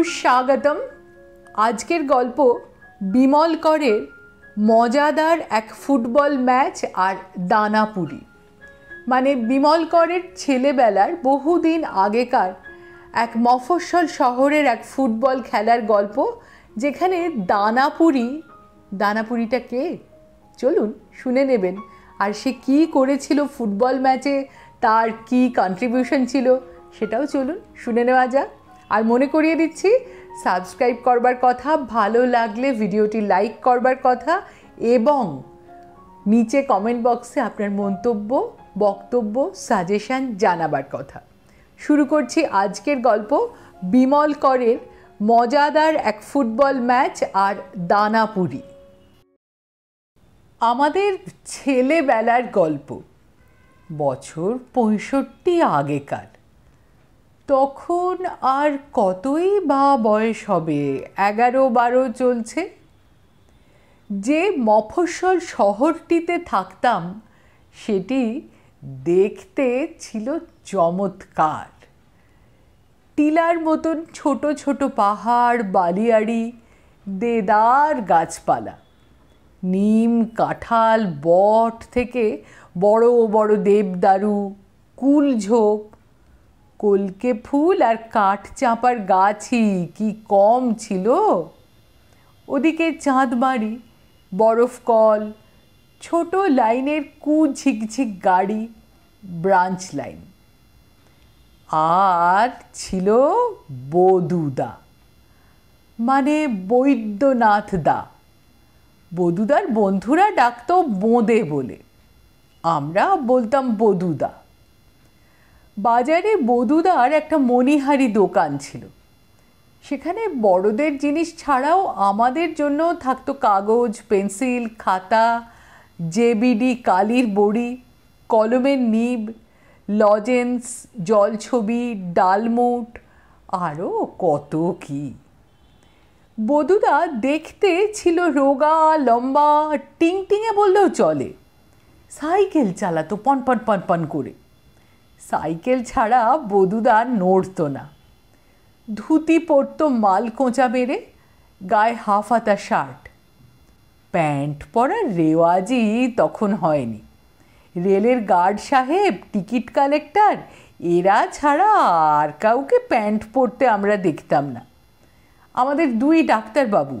সুস্বাগতম আজকের গল্প বিমল করের মজাদার এক ফুটবল ম্যাচ আর দানাপুরি মানে বিমল করের ছেলেবেলার বহুদিন আগেকার এক মফস্বল শহরের এক ফুটবল খেলার গল্প যেখানে দানাপুরি দানাপুরিটা কে চলুন শুনে নেবেন আর সে কি করেছিল ফুটবল ম্যাচে তার কি কন্ট্রিবিউশন ছিল সেটাও চলুন শুনে নেওয়া যাক আর মনে করিয়ে দিচ্ছি সাবস্ক্রাইব করবার কথা ভালো লাগলে ভিডিওটি লাইক করবার কথা এবং নিচে কমেন্ট বক্সে আপনার মন্তব্য বক্তব্য সাজেশান জানাবার কথা শুরু করছি আজকের গল্প বিমল করের মজাদার এক ফুটবল ম্যাচ আর দানাপুরি আমাদের ছেলেবেলার গল্প বছর পঁয়ষট্টি আগেকার তখন আর কতই বা বয়স হবে এগারো বারো চলছে যে মফস্বল শহরটিতে থাকতাম সেটি দেখতে ছিল চমৎকার টিলার মতন ছোট ছোট পাহাড় বালিয়াড়ি দেদার গাছপালা নিম কাঁঠাল বট থেকে বড় বড় দেবদারু কুলঝোঁক কলকে ফুল আর কাঠ চাঁপার গাছই কি কম ছিল ওদিকে চাঁদবাড়ি বরফ কল ছোট লাইনের কু ঝিকঝিক গাড়ি ব্রাঞ্চ লাইন আর ছিল বদুদা মানে বৈদ্যনাথ দা বদুদার বন্ধুরা ডাকত বোঁদে বলে আমরা বলতাম বদুদা বাজারে বদুদার একটা মণিহারি দোকান ছিল সেখানে বড়দের জিনিস ছাড়াও আমাদের জন্য থাকতো কাগজ পেন্সিল খাতা জেবিডি কালির বড়ি কলমের নিব লজেন্স জলছবি ডালমুট আরও কত কি বদুদা দেখতে ছিল রোগা লম্বা টিংয়ে বললেও চলে সাইকেল চালাতো পনপন পনপন করে সাইকেল ছাড়া বদুদা নড়ত না ধুতি পরতো মাল কোঁচা বেড়ে গায়ে হাফ হাতা শার্ট প্যান্ট পরার রেওয়াজই তখন হয়নি রেলের গার্ড সাহেব টিকিট কালেক্টর এরা ছাড়া আর কাউকে প্যান্ট পরতে আমরা দেখতাম না আমাদের দুই ডাক্তারবাবু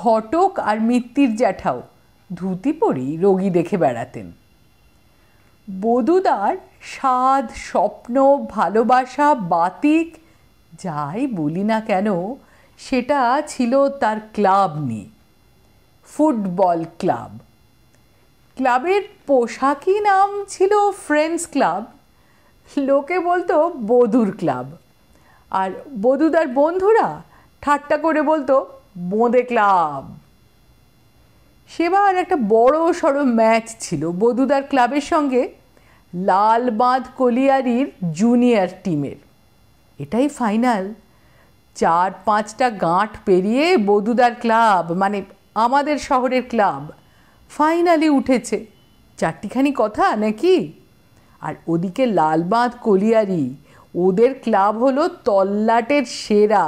ঘটক আর মিত্তির জ্যাঠাও ধুতি পরি রোগী দেখে বেড়াতেন বদুদার স্বাদ স্বপ্ন ভালোবাসা বাতিক যাই বলি না কেন সেটা ছিল তার ক্লাব নিয়ে ফুটবল ক্লাব ক্লাবের পোশাকই নাম ছিল ফ্রেন্ডস ক্লাব লোকে বলতো বধুর ক্লাব আর বধুদার বন্ধুরা ঠাট্টা করে বলতো বোঁদে ক্লাব সেবার একটা বড় সড়ো ম্যাচ ছিল বধুদার ক্লাবের সঙ্গে লালবাঁধ কলিয়ারির জুনিয়র টিমের এটাই ফাইনাল চার পাঁচটা গাঁট পেরিয়ে বদুদার ক্লাব মানে আমাদের শহরের ক্লাব ফাইনালি উঠেছে চারটিখানি কথা নাকি আর ওদিকে লালবাঁধ কলিয়ারি ওদের ক্লাব হলো তল্লাটের সেরা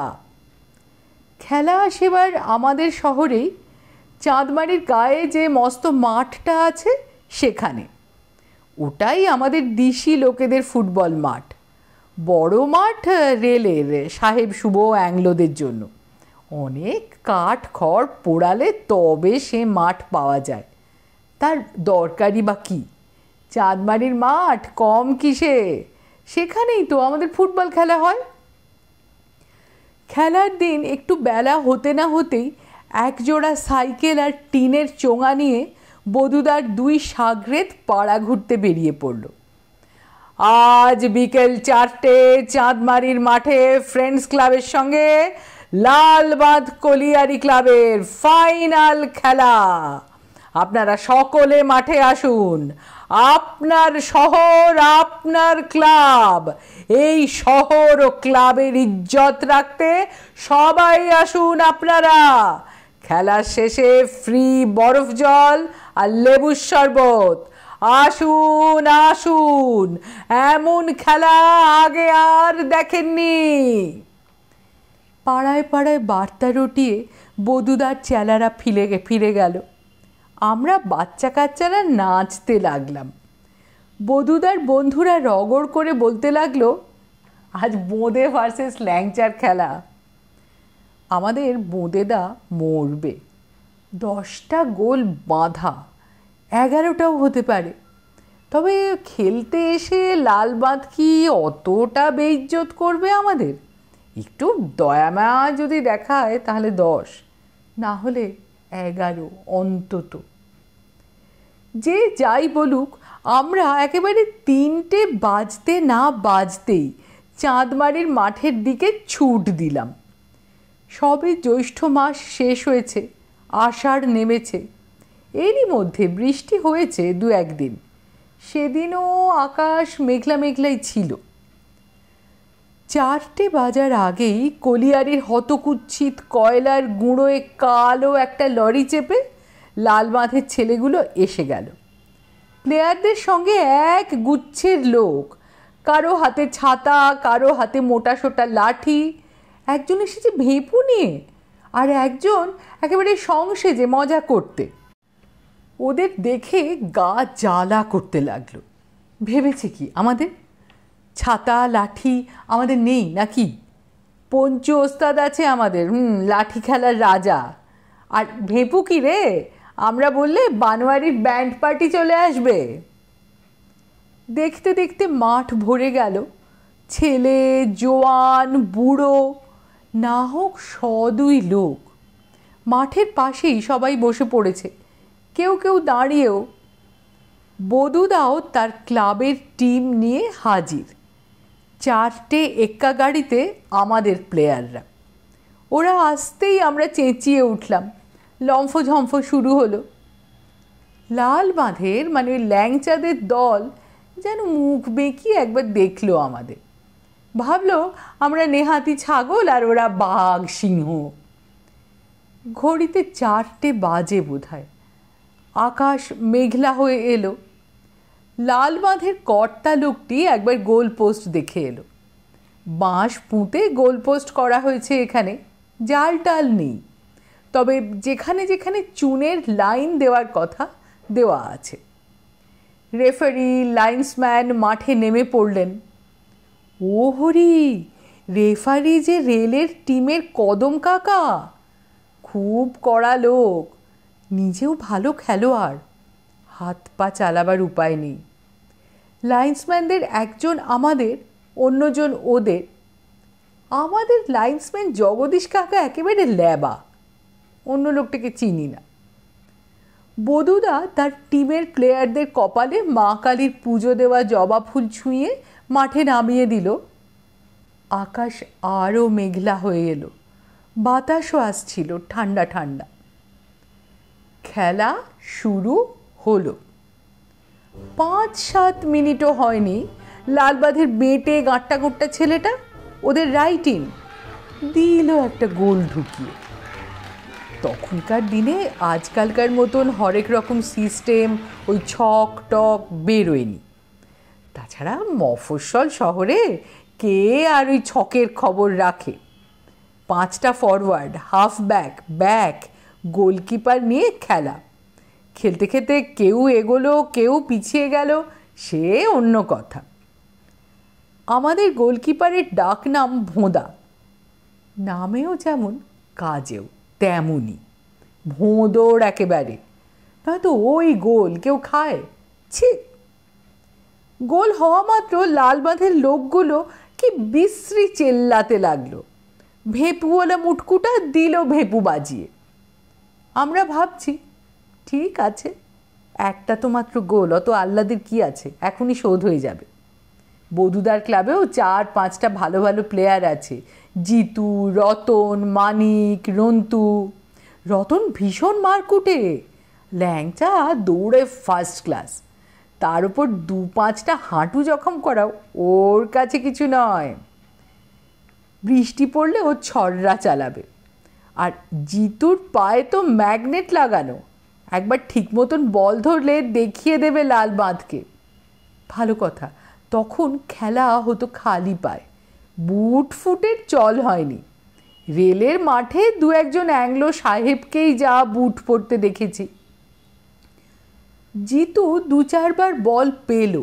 খেলা সেবার আমাদের শহরেই চাঁদমারির গায়ে যে মস্ত মাঠটা আছে সেখানে ওটাই আমাদের দিশি লোকেদের ফুটবল মাঠ বড় মাঠ রেলের সাহেব শুভ অ্যাংলোদের জন্য অনেক কাঠ খড় পোড়ালে তবে সে মাঠ পাওয়া যায় তার দরকারি বা কী চাঁদমারির মাঠ কম কিসে সেখানেই তো আমাদের ফুটবল খেলা হয় খেলার দিন একটু বেলা হতে না হতেই একজোড়া সাইকেল আর টিনের চোঙা নিয়ে বদুদার দুই সাগরেত পাড়া ঘুরতে বেরিয়ে পড়ল আজ বিকেল চারটে চাঁদমারির মাঠে ফ্রেন্ডস ক্লাবের সঙ্গে লালবাদ কলিয়ারি ক্লাবের ফাইনাল খেলা আপনারা সকলে মাঠে আসুন আপনার শহর আপনার ক্লাব এই শহর ও ক্লাবের ইজ্জত রাখতে সবাই আসুন আপনারা খেলার শেষে ফ্রি বরফ জল আর লেবুর শরবত আসুন আসুন এমন খেলা আগে আর দেখেননি পাড়ায় পাড়ায় বার্তা রটিয়ে বদুদার চেলারা ফিরে ফিরে গেল আমরা বাচ্চা কাচ্চারা নাচতে লাগলাম বদুদার বন্ধুরা রগড় করে বলতে লাগলো আজ বোঁদে ভার্সেস ল্যাংচার খেলা আমাদের বোঁদেদা মরবে দশটা গোল বাঁধা এগারোটাও হতে পারে তবে খেলতে এসে লাল বাঁধ কি অতটা বেইজ্জত করবে আমাদের একটু দয়ামায়া যদি দেখায় তাহলে দশ না হলে এগারো অন্তত যে যাই বলুক আমরা একেবারে তিনটে বাজতে না বাজতেই চাঁদমারির মাঠের দিকে ছুট দিলাম সবে জ্যৈষ্ঠ মাস শেষ হয়েছে আষাঢ় নেমেছে এরই মধ্যে বৃষ্টি হয়েছে দু একদিন সেদিনও আকাশ মেঘলা মেঘলাই ছিল চারটে বাজার আগেই কলিয়ারির হতকুচ্ছিত কয়লার গুঁড়োয় কালো একটা লরি চেপে লাল বাঁধের ছেলেগুলো এসে গেল প্লেয়ারদের সঙ্গে এক গুচ্ছের লোক কারো হাতে ছাতা কারো হাতে মোটা সোটা লাঠি একজন এসেছে ভেঁপু নিয়ে আর একজন একেবারে সংসেজে মজা করতে ওদের দেখে গা জ্বালা করতে লাগলো ভেবেছে কি আমাদের ছাতা লাঠি আমাদের নেই নাকি পঞ্চ ওস্তাদ আছে আমাদের হুম লাঠি খেলার রাজা আর ভেপু কি রে আমরা বললে বানোয়ারির ব্যান্ড পার্টি চলে আসবে দেখতে দেখতে মাঠ ভরে গেল ছেলে জোয়ান বুড়ো না হোক স দুই লোক মাঠের পাশেই সবাই বসে পড়েছে কেউ কেউ দাঁড়িয়েও বদুদাও তার ক্লাবের টিম নিয়ে হাজির চারটে এক্কা গাড়িতে আমাদের প্লেয়াররা ওরা আসতেই আমরা চেঁচিয়ে উঠলাম লম্ফঝম্ফ শুরু হলো লাল বাঁধের মানে ল্যাংচাদের দল যেন মুখ বেঁকিয়ে একবার দেখলো আমাদের ভাবলো আমরা নেহাতি ছাগল আর ওরা বাঘ সিংহ ঘড়িতে চারটে বাজে বোধ আকাশ মেঘলা হয়ে এলো লাল বাঁধের কর্তা লোকটি একবার গোল পোস্ট দেখে এলো বাঁশ পুঁতে গোল পোস্ট করা হয়েছে এখানে জাল টাল নেই তবে যেখানে যেখানে চুনের লাইন দেওয়ার কথা দেওয়া আছে রেফারি লাইন্সম্যান মাঠে নেমে পড়লেন ও হরি রেফারি যে রেলের টিমের কদম কাকা খুব কড়া লোক নিজেও ভালো খেলোয়াড় হাত পা চালাবার উপায় নেই লাইন্সম্যানদের একজন আমাদের অন্যজন ওদের আমাদের লাইন্সম্যান জগদীশ কাকা একেবারে ল্যাবা অন্য লোকটাকে চিনি না বদুদা তার টিমের প্লেয়ারদের কপালে মা কালীর পুজো দেওয়া জবা ফুল ছুঁয়ে মাঠে নামিয়ে দিল আকাশ আরও মেঘলা হয়ে এলো বাতাসও আসছিল ঠান্ডা ঠান্ডা খেলা শুরু হলো পাঁচ সাত মিনিটও হয়নি লালবাঁধের বেটে গাঁট্টা গোট্টা ছেলেটা ওদের রাইটিং দিল একটা গোল ঢুকিয়ে তখনকার দিনে আজকালকার মতন হরেক রকম সিস্টেম ওই ছক টক বেরোয়নি তাছাড়া মফস্বল শহরে কে আর ওই ছকের খবর রাখে পাঁচটা forward half back back goalkeeper নিয়ে খেলা খেলতে খেলতে কেউ এগোলো কেউ পিছিয়ে গেল সে অন্য কথা আমাদের গোলকিপারের ডাক নাম ভোঁদা নামেও যেমন কাজেও তেমনই ভোঁদোর একেবারে নয়তো ওই গোল কেউ খায় ছিক গোল হওয়া মাত্র লালবাঁধের লোকগুলো কি বিশ্রী চেল্লাতে লাগলো ভেপুওয়ালা মুটকুটা দিল ভেপু বাজিয়ে আমরা ভাবছি ঠিক আছে একটা তো মাত্র গোল অত আহ্লাদের কি আছে এখনই শোধ হয়ে যাবে বধুদার ক্লাবেও চার পাঁচটা ভালো ভালো প্লেয়ার আছে জিতু রতন মানিক রন্তু রতন ভীষণ মারকুটে ল্যাংচা দৌড়ে ফার্স্ট ক্লাস তার উপর দু পাঁচটা হাঁটু জখম করা ওর কাছে কিছু নয় বৃষ্টি পড়লে ও ছররা চালাবে আর জিতুর পায়ে তো ম্যাগনেট লাগানো একবার ঠিক মতন বল ধরলে দেখিয়ে দেবে লাল বাঁধকে ভালো কথা তখন খেলা হতো খালি পায় বুট ফুটের চল হয়নি রেলের মাঠে দু একজন অ্যাংলো সাহেবকেই যা বুট পরতে দেখেছি জিতু দু চারবার বল পেল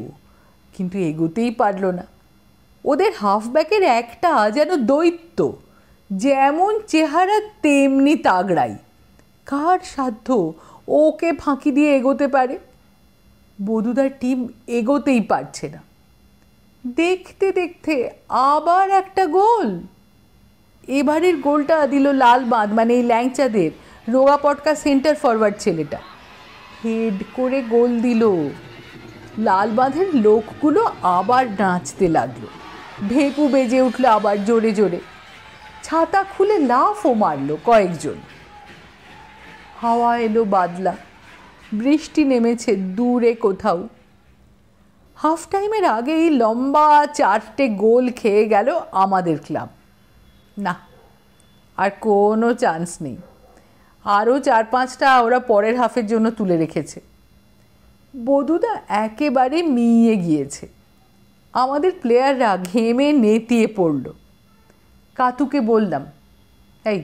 কিন্তু এগোতেই পারল না ওদের হাফব্যাকের একটা যেন দৈত্য যেমন চেহারা তেমনি তাগড়াই কার সাধ্য ওকে ফাঁকি দিয়ে এগোতে পারে বদুদার টিম এগোতেই পারছে না দেখতে দেখতে আবার একটা গোল এবারের গোলটা দিল লাল বাঁধ মানে এই ল্যাংচাদের রোগা পটকা সেন্টার ফরওয়ার্ড ছেলেটা হেড করে গোল দিল লাল বাঁধের লোকগুলো আবার নাচতে লাগলো ভেপু বেজে উঠল আবার জোরে জোরে ছাতা খুলে লাফও মারল কয়েকজন হাওয়া এলো বাদলা বৃষ্টি নেমেছে দূরে কোথাও হাফ টাইমের আগেই লম্বা চারটে গোল খেয়ে গেল আমাদের ক্লাব না আর কোনো চান্স নেই আরও চার পাঁচটা ওরা পরের হাফের জন্য তুলে রেখেছে বধুদা একেবারে মিয়ে গিয়েছে আমাদের প্লেয়াররা ঘেমে নেতিয়ে পড়ল কাতুকে বললাম এই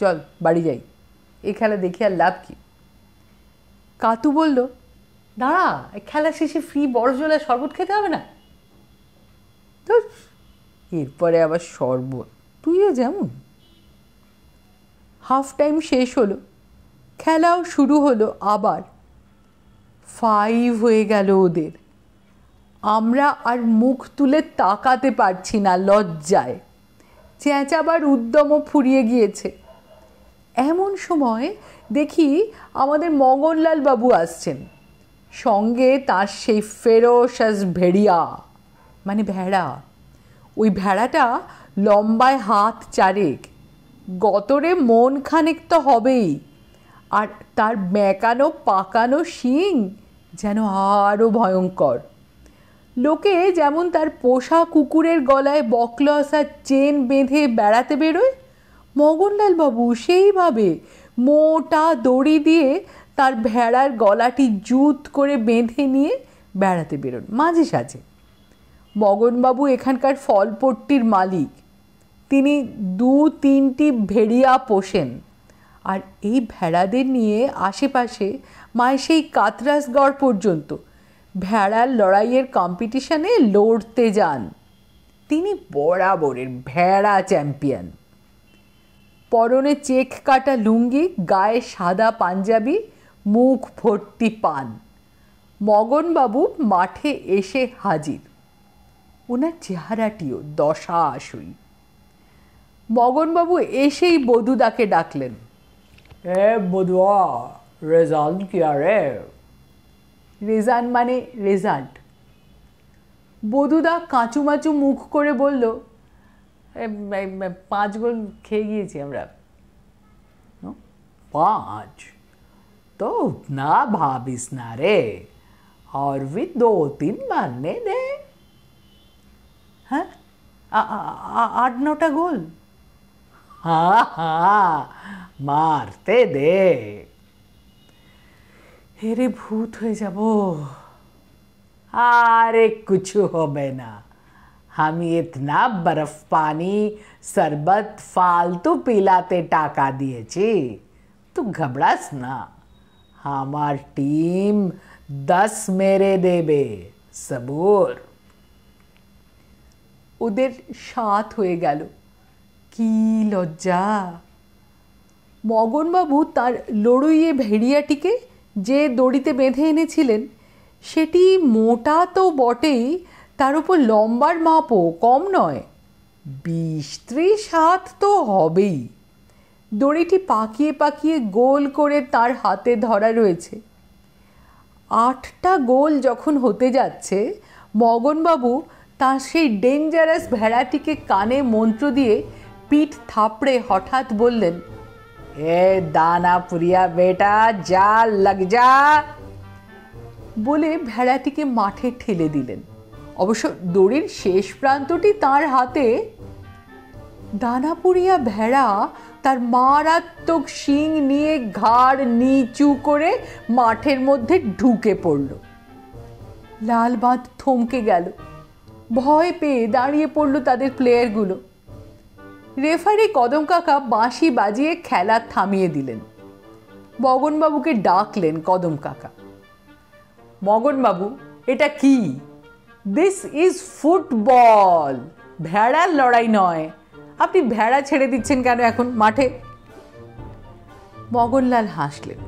চল বাড়ি যাই এ খেলা দেখে আর লাভ কি কাতু বলল দাঁড়া খেলা শেষে ফ্রি বড় আর শরবত খেতে হবে না তো এরপরে আবার শরবত তুইও যেমন হাফ টাইম শেষ হলো খেলাও শুরু হলো আবার ফাইভ হয়ে গেল ওদের আমরা আর মুখ তুলে তাকাতে পারছি না লজ্জায় চেঁচাবার উদ্যমও ফুরিয়ে গিয়েছে এমন সময় দেখি আমাদের মগনলাল বাবু আসছেন সঙ্গে তার সেই আস ভেড়িয়া মানে ভেড়া ওই ভেড়াটা লম্বায় হাত চারেক গতরে মন খানিক তো হবেই আর তার মেকানো পাকানো শিং যেন আরও ভয়ঙ্কর লোকে যেমন তার পোষা কুকুরের গলায় বকলসার চেন বেঁধে বেড়াতে বেরোয় মগনলালবাবু সেইভাবে মোটা দড়ি দিয়ে তার ভেড়ার গলাটি জুত করে বেঁধে নিয়ে বেড়াতে বেরোন মাঝে সাঝে মগনবাবু এখানকার ফলপট্টির মালিক তিনি দু তিনটি ভেড়িয়া পোষেন আর এই ভেড়াদের নিয়ে আশেপাশে মায়ের সেই কাতরাসগড় পর্যন্ত ভেড়ার লড়াইয়ের কম্পিটিশনে লড়তে যান তিনি বরাবরের ভেড়া চ্যাম্পিয়ন পরনে চেক কাটা লুঙ্গি গায়ে সাদা পাঞ্জাবি মুখ ভর্তি পান মগনবাবু মাঠে এসে হাজির ওনার চেহারাটিও দশা আসুই মগনবাবু এসেই বধুদাকে ডাকলেন এ বধুয়া রেজান কি আরে রেজান মানে রেজাল্ট বধুদা কাঁচুমাচু মুখ করে বলল পাঁচ গোল খেয়ে গিয়েছি আমরা পাঁচ তো না ভাবিস না রে আর भी दो তিন मारने दे হ্যাঁ আট নটা গোল मारते दे हेरे भूत हो जाबो अरे कुछ हो बेना हम इतना बर्फ पानी शरबत फालतू पिलाते टाका दिए छी तू घबड़ास ना हमार टीम दस मेरे दे बे सबूर उधर शात हुए गालू কি লজ্জা মগনবাবু তার লড়ুইয়ে ভেড়িয়াটিকে যে দড়িতে বেঁধে এনেছিলেন সেটি মোটা তো বটেই তার উপর লম্বার মাপও কম নয় বিশ ত্রিশ হাত তো হবেই দড়িটি পাকিয়ে পাকিয়ে গোল করে তার হাতে ধরা রয়েছে আটটা গোল যখন হতে যাচ্ছে মগনবাবু তার সেই ডেঞ্জারাস ভেড়াটিকে কানে মন্ত্র দিয়ে পিঠ থাপড়ে হঠাৎ বললেন এ দানা পুরিয়া বেটা যা লাগ যা বলে ভেড়াটিকে মাঠে ঠেলে দিলেন অবশ্য দড়ির শেষ প্রান্তটি তার হাতে দানাপুরিয়া ভেড়া তার মারাত্মক শিং নিয়ে ঘাড় নিচু করে মাঠের মধ্যে ঢুকে পড়ল লাল বাঁধ থমকে গেল ভয় পেয়ে দাঁড়িয়ে পড়ল তাদের প্লেয়ারগুলো রেফারি কদম কাকা বাঁশি বাজিয়ে খেলা থামিয়ে দিলেন মগনবাবুকে ডাকলেন কদম কাকা মগনবাবু এটা কি দিস ইজ ফুটবল ভেড়ার লড়াই নয় আপনি ভেড়া ছেড়ে দিচ্ছেন কেন এখন মাঠে মগনলাল হাসলেন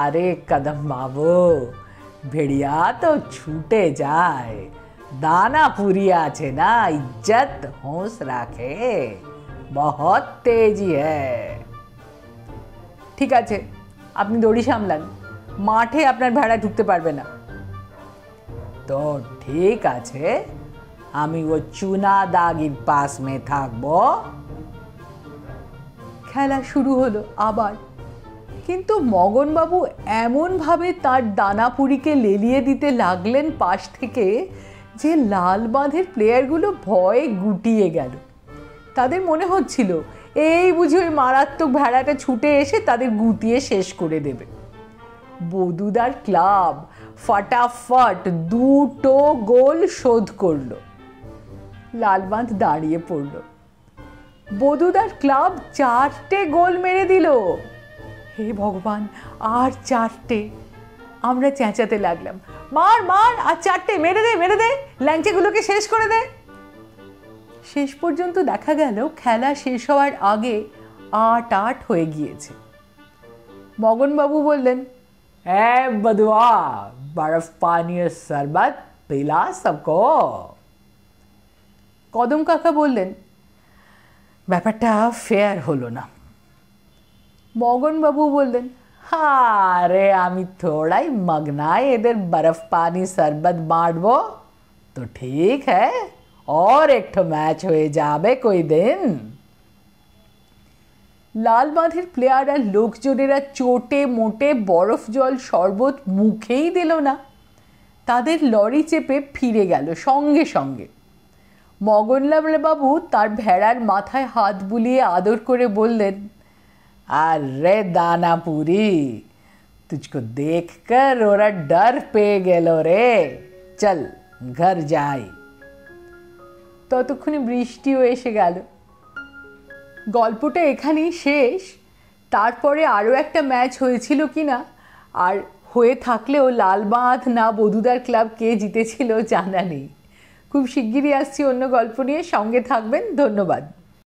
আরে কদম বাবু ভেড়িয়া তো ছুটে যায় दानापुरी আছে না ইজ্জত হোস রাখে বহত তেজি ঠিক আছে আপনি দড়ি সামলান মাঠে আপনার ভেড়া ঢুকতে পারবে না তো ঠিক আছে আমি ও চুনা দাগির পাশ মে থাকবো খেলা শুরু হলো আবার কিন্তু মগনবাবু এমনভাবে তার দানাপুরিকে লেলিয়ে দিতে লাগলেন পাশ থেকে যে লাল বাঁধের প্লেয়ারগুলো ভয়ে গুটিয়ে গেল তাদের মনে হচ্ছিল এই বুঝি ওই মারাত্মক ভেড়াটা ছুটে এসে তাদের গুটিয়ে শেষ করে দেবে বদুদার ক্লাব ফাটাফট দুটো গোল শোধ করল লালবাঁধ দাঁড়িয়ে পড়ল বদুদার ক্লাব চারটে গোল মেরে দিল হে ভগবান আর চারটে আমরা চেঁচাতে লাগলাম মার মার আর চারটে মেরে দে মেরে দে ল্যাংচাগুলোকে শেষ করে দে শেষ পর্যন্ত দেখা গেল খেলা শেষ হওয়ার আগে আট আট হয়ে গিয়েছে মগনবাবু বললেন এ বদুয়া বরফ পানীয় শরবত পিলা সবকো কদম কাকা বললেন ব্যাপারটা ফেয়ার হলো না মগনবাবু বললেন আরে আমি থোড়াই মগনায় এদের বরফ পানি শরবত বাঁটবো তো ঠিক হ্যাঁ और একটু ম্যাচ হয়ে যাবে কই দিন বাঁধের প্লেয়ার আর লোকজনেরা চোটে মোটে বরফ জল শরবত মুখেই দিল না তাদের লরি চেপে ফিরে গেল সঙ্গে সঙ্গে মগনলাল বাবু তার ভেড়ার মাথায় হাত বুলিয়ে আদর করে বললেন अरे दानापुरी तुझको देखकर ओरा डर पे गेलो रे চল ঘর যাই ততক্ষণে বৃষ্টিও এসে গেল গল্পটা এখানেই শেষ তারপরে আরও একটা ম্যাচ হয়েছিল কি না আর হয়ে থাকলেও লালবাঁধ না বধুদার ক্লাব কে জিতেছিল জানা নেই খুব শিগগিরই আসছি অন্য গল্প নিয়ে সঙ্গে থাকবেন ধন্যবাদ